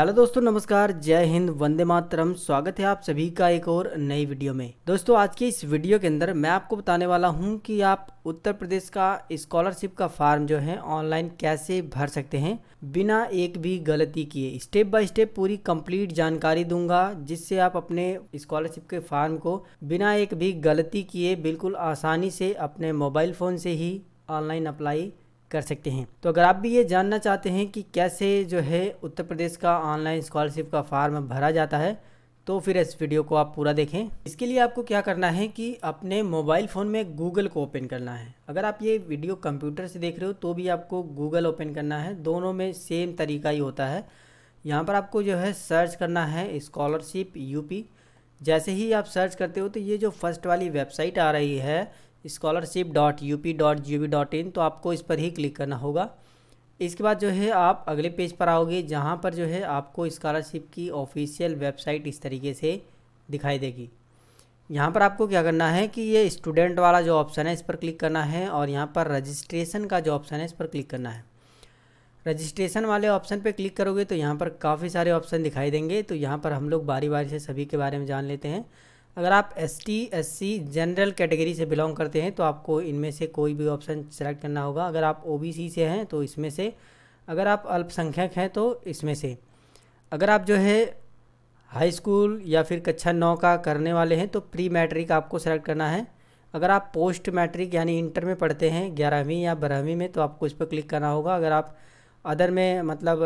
hello दोस्तों नमस्कार जय हिंद वंदे मातरम स्वागत है आप सभी का एक और नई वीडियो में दोस्तों आज के इस वीडियो के अंदर मैं आपको बताने वाला हूं कि आप उत्तर प्रदेश का स्कॉलरशिप का फॉर्म जो है ऑनलाइन कैसे भर सकते हैं बिना एक भी गलती किए स्टेप बाय स्टेप पूरी कंप्लीट जानकारी दूंगा जिससे आप अपने स्कॉलरशिप के फॉर्म को बिना एक भी गलती किए बिल्कुल आसानी से अपने मोबाइल फ़ोन से ही ऑनलाइन अप्लाई कर सकते हैं तो अगर आप भी ये जानना चाहते हैं कि कैसे जो है उत्तर प्रदेश का ऑनलाइन स्कॉलरशिप का फॉर्म भरा जाता है तो फिर इस वीडियो को आप पूरा देखें इसके लिए आपको क्या करना है कि अपने मोबाइल फ़ोन में गूगल को ओपन करना है अगर आप ये वीडियो कंप्यूटर से देख रहे हो तो भी आपको गूगल ओपन करना है दोनों में सेम तरीका ही होता है यहाँ पर आपको जो है सर्च करना है स्कॉलरशिप यूपी जैसे ही आप सर्च करते हो तो ये जो फर्स्ट वाली वेबसाइट आ रही है scholarship dot U P dot G O V dot in तो आपको इस पर ही क्लिक करना होगा इसके बाद जो है आप अगले पेज पर आओगे जहाँ पर जो है आपको स्कॉलरशिप की ऑफिशियल वेबसाइट इस तरीके से दिखाई देगी यहाँ पर आपको क्या करना है कि ये स्टूडेंट वाला जो ऑप्शन है इस पर क्लिक करना है और यहाँ पर रजिस्ट्रेशन का जो ऑप्शन है इस पर क्लिक करना है रजिस्ट्रेशन वाले ऑप्शन पर क्लिक करोगे तो यहाँ पर काफ़ी सारे ऑप्शन दिखाई देंगे तो यहाँ पर हम लोग बारी बारी से सभी के बारे में जान लेते हैं अगर आप S T S C general category से बिलोंग करते हैं तो आपको इनमें से कोई भी ऑप्शन सेलेक्ट करना होगा अगर आप ओ बी सी से हैं तो इसमें से अगर आप अल्पसंख्यक हैं तो इसमें से अगर आप जो है हाई स्कूल या फिर कक्षा नौ का करने वाले हैं तो प्री मैट्रिक आपको सेलेक्ट करना है अगर आप पोस्ट मैट्रिक यानी इंटर में पढ़ते हैं ग्यारहवीं या बारहवीं में तो आपको इस पर क्लिक करना होगा अगर आप अदर में मतलब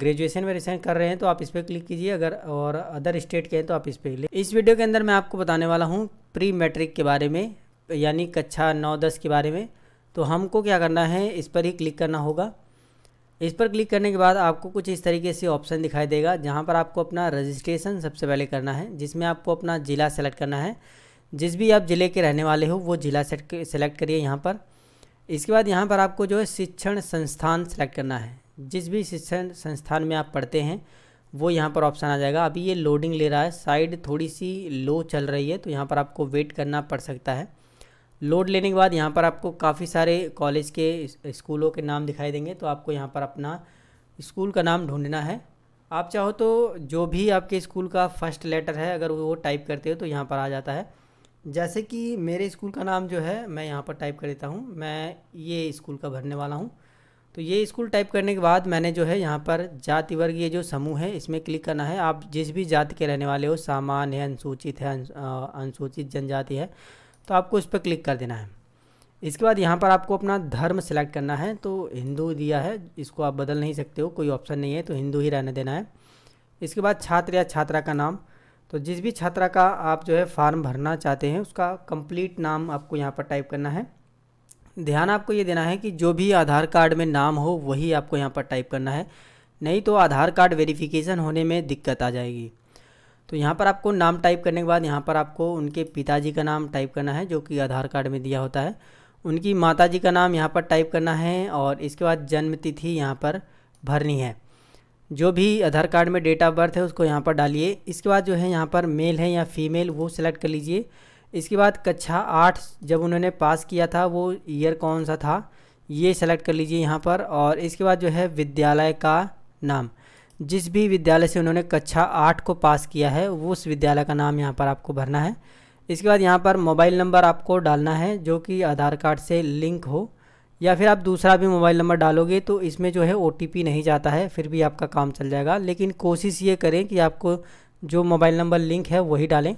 ग्रेजुएशन में रिसेंट कर रहे हैं तो आप इस पर क्लिक कीजिए अगर और अदर स्टेट के हैं तो आप इस पर इस वीडियो के अंदर मैं आपको बताने वाला हूँ प्री मैट्रिक के बारे में यानी कक्षा नौ दस के बारे में तो हमको क्या करना है इस पर ही क्लिक करना होगा इस पर क्लिक करने के बाद आपको कुछ इस तरीके से ऑप्शन दिखाई देगा जहाँ पर आपको अपना रजिस्ट्रेशन सबसे पहले करना है जिसमें आपको अपना ज़िला सेलेक्ट करना है जिस भी आप ज़िले के रहने वाले हो वो ज़िला सेलेक्ट करिए यहाँ पर इसके बाद यहाँ पर आपको जो है शिक्षण संस्थान सेलेक्ट करना है जिस भी शिक्षण संस्थान में आप पढ़ते हैं वो यहाँ पर ऑप्शन आ जाएगा अभी ये लोडिंग ले रहा है साइड थोड़ी सी लो चल रही है तो यहाँ पर आपको वेट करना पड़ सकता है लोड लेने के बाद यहाँ पर आपको काफ़ी सारे कॉलेज के स्कूलों के नाम दिखाई देंगे तो आपको यहाँ पर अपना स्कूल का नाम ढूंढना है आप चाहो तो जो भी आपके स्कूल का फर्स्ट लेटर है अगर वो टाइप करते हो तो यहाँ पर आ जाता है जैसे कि मेरे स्कूल का नाम जो है मैं यहाँ पर टाइप कर देता हूँ मैं ये स्कूल का भरने वाला हूँ तो ये स्कूल टाइप करने के बाद मैंने जो है यहाँ पर जाति वर्ग ये जो समूह है इसमें क्लिक करना है आप जिस भी जाति के रहने वाले हो सामान्य है अनुसूचित है अनुसूचित जनजाति है तो आपको इस पर क्लिक कर देना है इसके बाद यहाँ पर आपको अपना धर्म सेलेक्ट करना है तो हिंदू दिया है इसको आप बदल नहीं सकते हो कोई ऑप्शन नहीं है तो हिंदू ही रहने देना है इसके बाद छात्र या छात्रा का नाम तो जिस भी छात्रा का आप जो है फार्म भरना चाहते हैं उसका कंप्लीट नाम आपको यहाँ पर टाइप करना है ध्यान आपको ये देना है कि जो भी आधार कार्ड में नाम हो वही आपको यहाँ पर टाइप करना है नहीं तो आधार कार्ड वेरिफिकेशन होने में दिक्कत आ जाएगी तो यहाँ पर आपको नाम टाइप करने के बाद यहाँ पर आपको उनके पिताजी का नाम टाइप करना है जो कि आधार कार्ड में दिया होता है उनकी माताजी का नाम यहाँ पर टाइप करना है और इसके बाद जन्म तिथि यहाँ पर भरनी है जो भी आधार कार्ड में डेट ऑफ बर्थ है उसको यहाँ पर डालिए इसके बाद जो है यहाँ पर मेल है या फीमेल वो सिलेक्ट कर लीजिए इसके बाद कक्षा आठ जब उन्होंने पास किया था वो ईयर कौन सा था ये सेलेक्ट कर लीजिए यहाँ पर और इसके बाद जो है विद्यालय का नाम जिस भी विद्यालय से उन्होंने कक्षा आठ को पास किया है उस विद्यालय का नाम यहाँ पर आपको भरना है इसके बाद यहाँ पर मोबाइल नंबर आपको डालना है जो कि आधार कार्ड से लिंक हो या फिर आप दूसरा भी मोबाइल नंबर डालोगे तो इसमें जो है ओ नहीं जाता है फिर भी आपका काम चल जाएगा लेकिन कोशिश ये करें कि आपको जो मोबाइल नंबर लिंक है वही डालें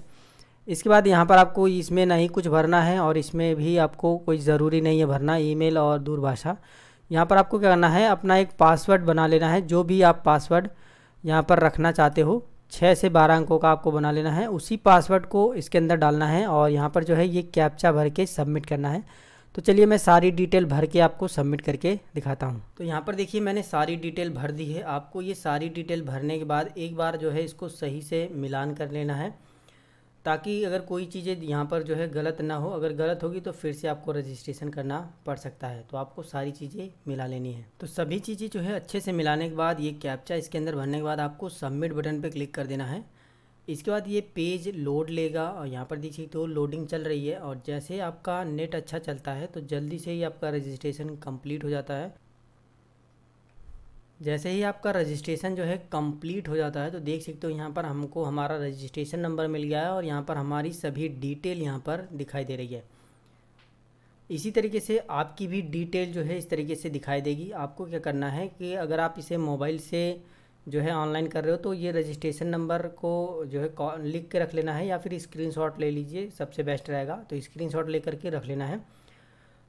इसके बाद यहाँ पर आपको इसमें नहीं कुछ भरना है और इसमें भी आपको कोई ज़रूरी नहीं है भरना ईमेल और दूरभाषा यहाँ पर आपको क्या करना है अपना एक पासवर्ड बना लेना है जो भी आप पासवर्ड यहाँ पर रखना चाहते हो छः से बारह अंकों का आपको बना लेना है उसी पासवर्ड को इसके अंदर डालना है और यहाँ पर जो है ये कैप्चा भर के सबमिट करना है तो चलिए मैं सारी डिटेल भर के आपको सबमिट करके दिखाता हूँ तो यहाँ पर देखिए मैंने सारी डिटेल भर दी है आपको ये सारी डिटेल भरने के बाद एक बार जो है इसको सही से मिलान कर लेना है ताकि अगर कोई चीज़ें यहाँ पर जो है गलत ना हो अगर गलत होगी तो फिर से आपको रजिस्ट्रेशन करना पड़ सकता है तो आपको सारी चीज़ें मिला लेनी है तो सभी चीज़ें जो है अच्छे से मिलाने के बाद ये कैप्चा इसके अंदर भरने के बाद आपको सबमिट बटन पर क्लिक कर देना है इसके बाद ये पेज लोड लेगा और यहाँ पर देख सकते तो लोडिंग चल रही है और जैसे आपका नेट अच्छा चलता है तो जल्दी से ही आपका रजिस्ट्रेशन कंप्लीट हो जाता है जैसे ही आपका रजिस्ट्रेशन जो है कंप्लीट हो जाता है तो देख सकते हो यहाँ पर हमको हमारा रजिस्ट्रेशन नंबर मिल गया है और यहाँ पर हमारी सभी डिटेल यहाँ पर दिखाई दे रही है इसी तरीके से आपकी भी डिटेल जो है इस तरीके से दिखाई देगी आपको क्या करना है कि अगर आप इसे मोबाइल से जो है ऑनलाइन कर रहे हो तो ये रजिस्ट्रेशन नंबर को जो है लिख के रख लेना है या फिर स्क्रीनशॉट ले लीजिए सबसे बेस्ट रहेगा तो स्क्रीनशॉट ले करके रख लेना है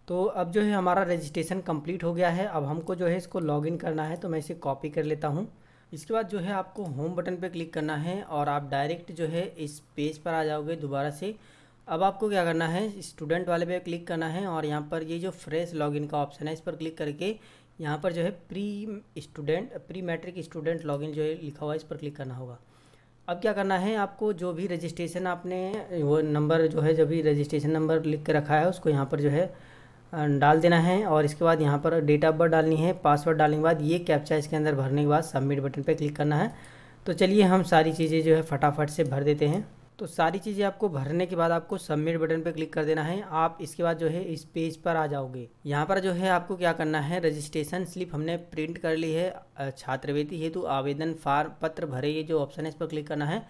तो अब जो है हमारा रजिस्ट्रेशन कंप्लीट हो गया है अब हमको जो है इसको लॉगिन करना है तो मैं इसे कॉपी कर लेता हूँ इसके बाद जो है आपको होम बटन पर क्लिक करना है और आप डायरेक्ट जो है इस पेज पर आ जाओगे दोबारा से अब आपको क्या करना है स्टूडेंट वाले पे क्लिक करना है और यहाँ पर ये जो फ्रेश लॉगिन का ऑप्शन है इस पर क्लिक करके यहाँ पर जो है pre student pre matric student login जो है लिखा हुआ है इस पर क्लिक करना होगा अब क्या करना है आपको जो भी रजिस्ट्रेशन आपने वो नंबर जो है जो भी रजिस्ट्रेशन नंबर लिख के रखा है उसको यहाँ पर जो है डाल देना है और इसके बाद यहाँ पर डेट ऑफ बर्थ डालनी है पासवर्ड डालने के बाद ये कैप्चा इसके अंदर भरने के बाद सबमिट बटन पर क्लिक करना है तो चलिए हम सारी चीज़ें जो है फटाफट से भर देते हैं तो सारी चीज़ें आपको भरने के बाद आपको सबमिट बटन पर क्लिक कर देना है आप इसके बाद जो है इस पेज पर आ जाओगे यहाँ पर जो है आपको क्या करना है रजिस्ट्रेशन स्लिप हमने प्रिंट कर ली है छात्रवृत्ति हेतु आवेदन फार्म पत्र भरे ये जो ऑप्शन है इस पर क्लिक करना है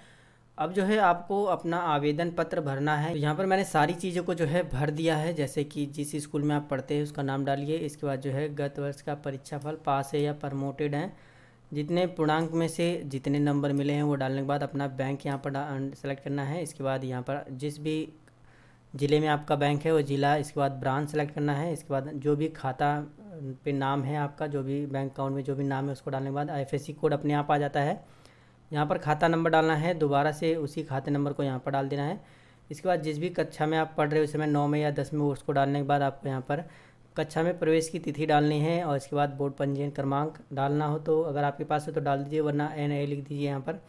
अब जो है आपको अपना आवेदन पत्र भरना है तो यहाँ पर मैंने सारी चीज़ों को जो है भर दिया है जैसे कि जिस स्कूल में आप पढ़ते हैं उसका नाम डालिए इसके बाद जो है गत वर्ष का परीक्षाफल पास है या प्रमोटेड है जितने पूर्णांक में से जितने नंबर मिले हैं वो डालने के बाद अपना बैंक यहाँ पर सेलेक्ट करना है इसके बाद यहाँ पर जिस भी ज़िले में आपका बैंक है वो ज़िला इसके बाद ब्रांच सेलेक्ट करना है इसके बाद जो भी खाता पे नाम है आपका जो भी बैंक अकाउंट में जो भी नाम है उसको डालने के बाद सी कोड अपने आप आ जाता है यहाँ पर खाता नंबर डालना है दोबारा से उसी खाते नंबर को यहाँ पर डाल देना है इसके बाद जिस भी कक्षा में आप पढ़ रहे हो उस समय नौ में या दस में उसको डालने के बाद आपको यहाँ पर कक्षा में प्रवेश की तिथि डालनी है और इसके बाद बोर्ड पंजीयन क्रमांक डालना हो तो अगर आपके पास है तो डाल दीजिए वरना एन ए लिख दीजिए यहाँ पर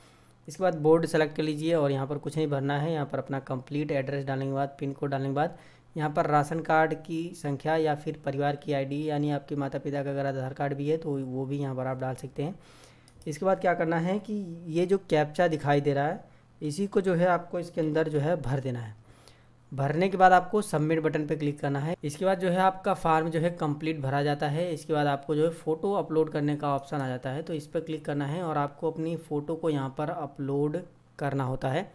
इसके बाद बोर्ड सेलेक्ट कर लीजिए और यहाँ पर कुछ नहीं भरना है यहाँ पर अपना कंप्लीट एड्रेस डालने के बाद पिन कोड डालने के बाद यहाँ पर राशन कार्ड की संख्या या फिर परिवार की आईडी यानी आपके माता पिता का अगर आधार कार्ड भी है तो वो भी यहाँ पर आप डाल सकते हैं इसके बाद क्या करना है कि ये जो कैप्चा दिखाई दे रहा है इसी को जो है आपको इसके अंदर जो है भर देना है भरने के बाद आपको सबमिट बटन पे क्लिक करना है इसके बाद जो है आपका फार्म जो है कंप्लीट भरा जाता है इसके बाद आपको जो है फ़ोटो अपलोड करने का ऑप्शन आ जाता है तो इस पर क्लिक करना है और आपको अपनी फ़ोटो को यहाँ पर अपलोड करना होता है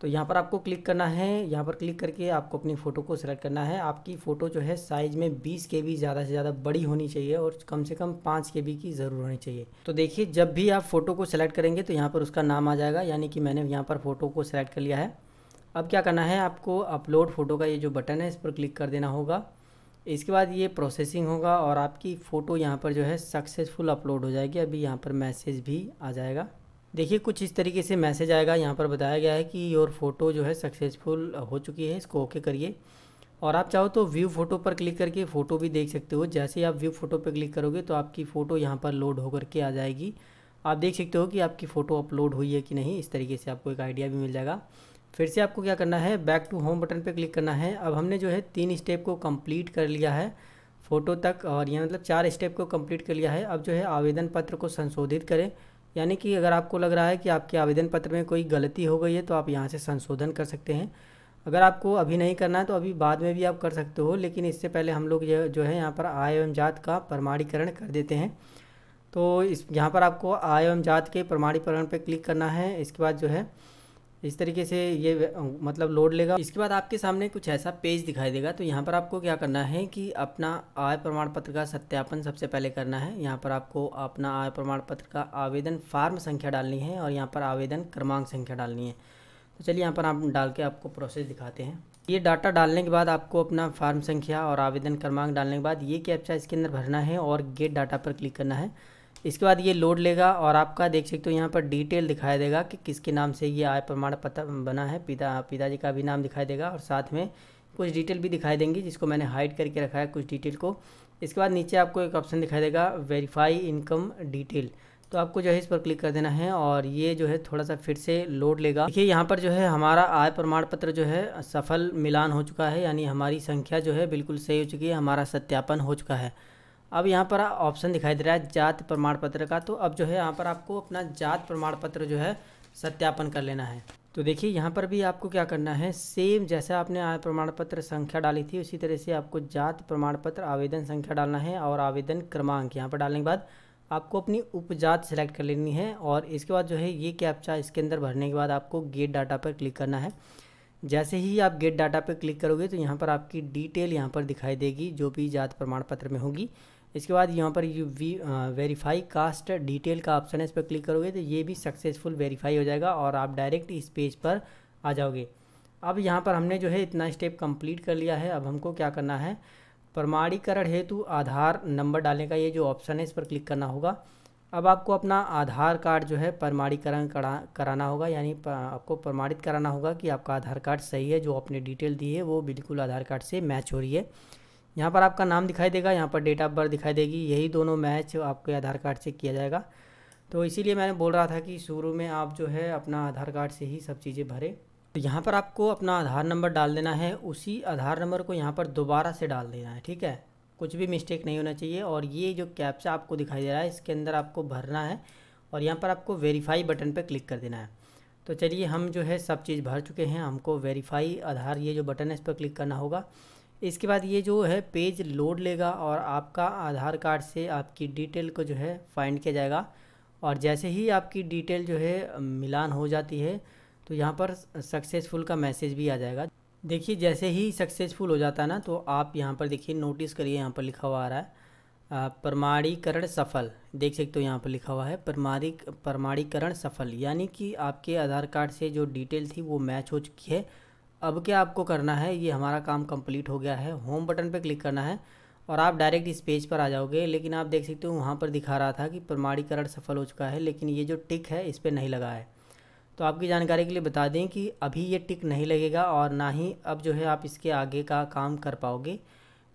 तो यहाँ पर आपको क्लिक करना है यहाँ पर क्लिक करके आपको अपनी फ़ोटो को सिलेक्ट करना है आपकी फ़ोटो जो है साइज़ में बीस के बी ज़्यादा से ज़्यादा बड़ी होनी चाहिए और कम से कम पाँच के बी की ज़रूर होनी चाहिए तो देखिए जब भी आप फ़ोटो को सिलेक्ट करेंगे तो यहाँ पर उसका नाम आ जाएगा यानी कि मैंने यहाँ पर फ़ोटो को सिलेक्ट कर लिया है अब क्या करना है आपको अपलोड फ़ोटो का ये जो बटन है इस पर क्लिक कर देना होगा इसके बाद ये प्रोसेसिंग होगा और आपकी फ़ोटो यहाँ पर जो है सक्सेसफुल अपलोड हो जाएगी अभी यहाँ पर मैसेज भी आ जाएगा देखिए कुछ इस तरीके से मैसेज आएगा यहाँ पर बताया गया है कि योर फ़ोटो जो है सक्सेसफुल हो चुकी है इसको ओके करिए और आप चाहो तो व्यू फ़ोटो पर क्लिक करके फ़ोटो भी देख सकते हो जैसे ही आप व्यू फ़ोटो पर क्लिक करोगे तो आपकी फ़ोटो यहाँ पर लोड होकर के आ जाएगी आप देख सकते हो कि आपकी फ़ोटो अपलोड हुई है कि नहीं इस तरीके से आपको एक आइडिया भी मिल जाएगा फिर से आपको क्या करना है बैक टू होम बटन पे क्लिक करना है अब हमने जो है तीन स्टेप को कंप्लीट कर लिया है फ़ोटो तक और ये मतलब चार स्टेप को कंप्लीट कर लिया है अब जो है आवेदन पत्र को संशोधित करें यानी कि अगर आपको लग रहा है कि आपके आवेदन पत्र में कोई गलती हो गई है तो आप यहाँ से संशोधन कर सकते हैं अगर आपको अभी नहीं करना है तो अभी बाद में भी आप कर सकते हो लेकिन इससे पहले हम लोग जो है यहाँ पर आय एवं जात का प्रमाणीकरण कर देते हैं तो इस यहाँ पर आपको आय एवं जात के प्रमाणीकरण पर क्लिक करना है इसके बाद जो है इस तरीके से ये मतलब लोड लेगा इसके बाद आपके सामने कुछ ऐसा पेज दिखाई देगा तो यहाँ पर आपको क्या करना है कि अपना आय प्रमाण पत्र का सत्यापन सबसे पहले करना है यहाँ पर आपको अपना आय प्रमाण पत्र का आवेदन फार्म संख्या डालनी है और यहाँ पर आवेदन क्रमांक संख्या डालनी है तो चलिए यहाँ पर आप डाल के आपको प्रोसेस दिखाते हैं ये डाटा डालने के बाद आपको अपना फार्म संख्या और आवेदन क्रमांक डालने के बाद ये कैप्चा इसके अंदर भरना है और गेट डाटा पर क्लिक करना है इसके बाद ये लोड लेगा और आपका देख सकते हो यहाँ पर डिटेल दिखाई देगा कि किसके नाम से ये आय प्रमाण पत्र बना है पिता पिताजी का भी नाम दिखाई देगा और साथ में कुछ डिटेल भी दिखाई देंगी जिसको मैंने हाइड करके रखा है कुछ डिटेल को इसके बाद नीचे आपको एक ऑप्शन दिखाई देगा वेरीफाई इनकम डिटेल तो आपको जो है इस पर क्लिक कर देना है और ये जो है थोड़ा सा फिर से लोड लेगा देखिए यहाँ पर जो है हमारा आय प्रमाण पत्र जो है सफल मिलान हो चुका है यानी हमारी संख्या जो है बिल्कुल सही हो चुकी है हमारा सत्यापन हो चुका है अब यहाँ पर ऑप्शन दिखाई दे रहा है जात प्रमाण पत्र का तो अब जो है यहाँ पर आपको अपना जात प्रमाण पत्र जो है सत्यापन कर लेना है तो देखिए यहाँ पर भी आपको क्या करना है सेम जैसे आपने आय प्रमाण पत्र संख्या डाली थी उसी तरह से आपको जात प्रमाण पत्र आवेदन संख्या डालना है और आवेदन क्रमांक यहाँ पर डालने के बाद आपको अपनी उपजात सेलेक्ट कर लेनी है और इसके बाद जो है ये कैप्चा इसके अंदर भरने के बाद आपको गेट डाटा पर क्लिक करना है जैसे ही आप गेट डाटा पर क्लिक करोगे तो यहाँ पर आपकी डिटेल यहाँ पर दिखाई देगी जो भी जात प्रमाण पत्र में होगी इसके बाद यहाँ पर ये वी वेरीफाई कास्ट डिटेल का ऑप्शन है इस पर क्लिक करोगे तो ये भी सक्सेसफुल वेरीफाई हो जाएगा और आप डायरेक्ट इस पेज पर आ जाओगे अब यहाँ पर हमने जो है इतना स्टेप कंप्लीट कर लिया है अब हमको क्या करना है प्रमाणीकरण हेतु आधार नंबर डालने का ये जो ऑप्शन है इस पर क्लिक करना होगा अब आपको अपना आधार कार्ड जो है प्रमाणीकरण करा कराना होगा यानी आपको प्रमाणित कराना होगा कि आपका आधार कार्ड सही है जो आपने डिटेल दी है वो बिल्कुल आधार कार्ड से मैच हो रही है यहाँ पर आपका नाम दिखाई देगा यहाँ पर डेट ऑफ बर्थ दिखाई देगी यही दोनों मैच आपके आधार कार्ड से किया जाएगा तो इसीलिए मैंने बोल रहा था कि शुरू में आप जो है अपना आधार कार्ड से ही सब चीज़ें भरें तो यहाँ पर आपको अपना आधार नंबर डाल देना है उसी आधार नंबर को यहाँ पर दोबारा से डाल देना है ठीक है कुछ भी मिस्टेक नहीं होना चाहिए और ये जो कैप्चा आपको दिखाई दे रहा है इसके अंदर आपको भरना है और यहाँ पर आपको वेरीफाई बटन पर क्लिक कर देना है तो चलिए हम जो है सब चीज़ भर चुके हैं हमको वेरीफाई आधार ये जो बटन है इस पर क्लिक करना होगा इसके बाद ये जो है पेज लोड लेगा और आपका आधार कार्ड से आपकी डिटेल को जो है फाइंड किया जाएगा और जैसे ही आपकी डिटेल जो है मिलान हो जाती है तो यहाँ पर सक्सेसफुल का मैसेज भी आ जाएगा देखिए जैसे ही सक्सेसफुल हो जाता है ना तो आप यहाँ पर देखिए नोटिस करिए यहाँ पर लिखा हुआ आ रहा है प्रमाणीकरण सफल देख सकते हो यहाँ पर लिखा हुआ है प्रमाणिक प्रमाणीकरण सफल यानी कि आपके आधार कार्ड से जो डिटेल थी वो मैच हो चुकी है अब क्या आपको करना है ये हमारा काम कंप्लीट हो गया है होम बटन पे क्लिक करना है और आप डायरेक्ट इस पेज पर आ जाओगे लेकिन आप देख सकते हो वहाँ पर दिखा रहा था कि प्रमाणीकरण सफल हो चुका है लेकिन ये जो टिक है इस पर नहीं लगा है तो आपकी जानकारी के लिए बता दें कि अभी ये टिक नहीं लगेगा और ना ही अब जो है आप इसके आगे का काम कर पाओगे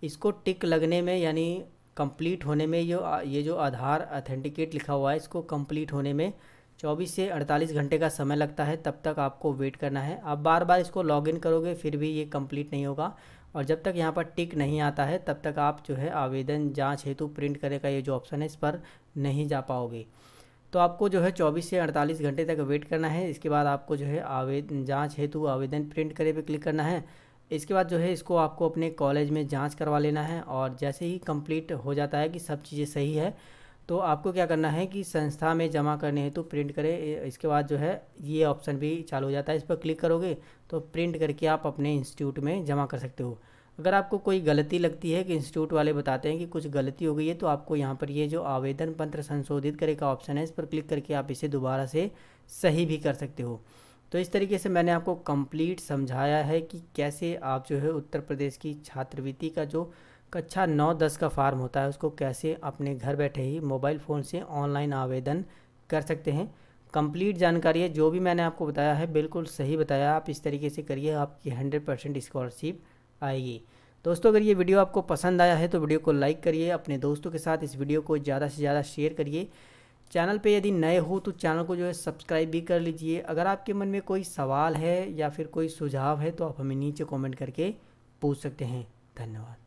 इसको टिक लगने में यानी कंप्लीट होने में ये ये जो आधार अथेंटिकेट लिखा हुआ है इसको कंप्लीट होने में 24 से 48 घंटे का समय लगता है तब तक आपको वेट करना है आप बार बार इसको लॉगिन करोगे फिर भी ये कंप्लीट नहीं होगा और जब तक यहाँ पर टिक नहीं आता है तब तक आप जो है आवेदन जाँच हेतु प्रिंट करे का ये जो ऑप्शन है इस पर नहीं जा पाओगे तो आपको जो है 24 से 48 घंटे तक वेट करना है इसके बाद आपको जो है आवेदन जाँच हेतु आवेदन प्रिंट करे पे क्लिक करना है इसके बाद जो है इसको आपको अपने कॉलेज में जांच करवा लेना है और जैसे ही कम्प्लीट हो जाता है कि सब चीज़ें सही है तो आपको क्या करना है कि संस्था में जमा करने हैं तो प्रिंट करें इसके बाद जो है ये ऑप्शन भी चालू हो जाता है इस पर क्लिक करोगे तो प्रिंट करके आप अपने इंस्टीट्यूट में जमा कर सकते हो अगर आपको कोई गलती लगती है कि इंस्टीट्यूट वाले बताते हैं कि कुछ गलती हो गई है तो आपको यहाँ पर ये जो आवेदन पत्र संशोधित करे का ऑप्शन है इस पर क्लिक करके आप इसे दोबारा से सही भी कर सकते हो तो इस तरीके से मैंने आपको कंप्लीट समझाया है कि कैसे आप जो है उत्तर प्रदेश की छात्रवृत्ति का जो कक्षा नौ दस का फार्म होता है उसको कैसे अपने घर बैठे ही मोबाइल फ़ोन से ऑनलाइन आवेदन कर सकते हैं कंप्लीट जानकारी है जो भी मैंने आपको बताया है बिल्कुल सही बताया आप इस तरीके से करिए आपकी हंड्रेड परसेंट स्कॉलरशिप आएगी दोस्तों अगर ये वीडियो आपको पसंद आया है तो वीडियो को लाइक करिए अपने दोस्तों के साथ इस वीडियो को ज़्यादा से ज़्यादा शेयर करिए चैनल पे यदि नए हो तो चैनल को जो है सब्सक्राइब भी कर लीजिए अगर आपके मन में कोई सवाल है या फिर कोई सुझाव है तो आप हमें नीचे कॉमेंट करके पूछ सकते हैं धन्यवाद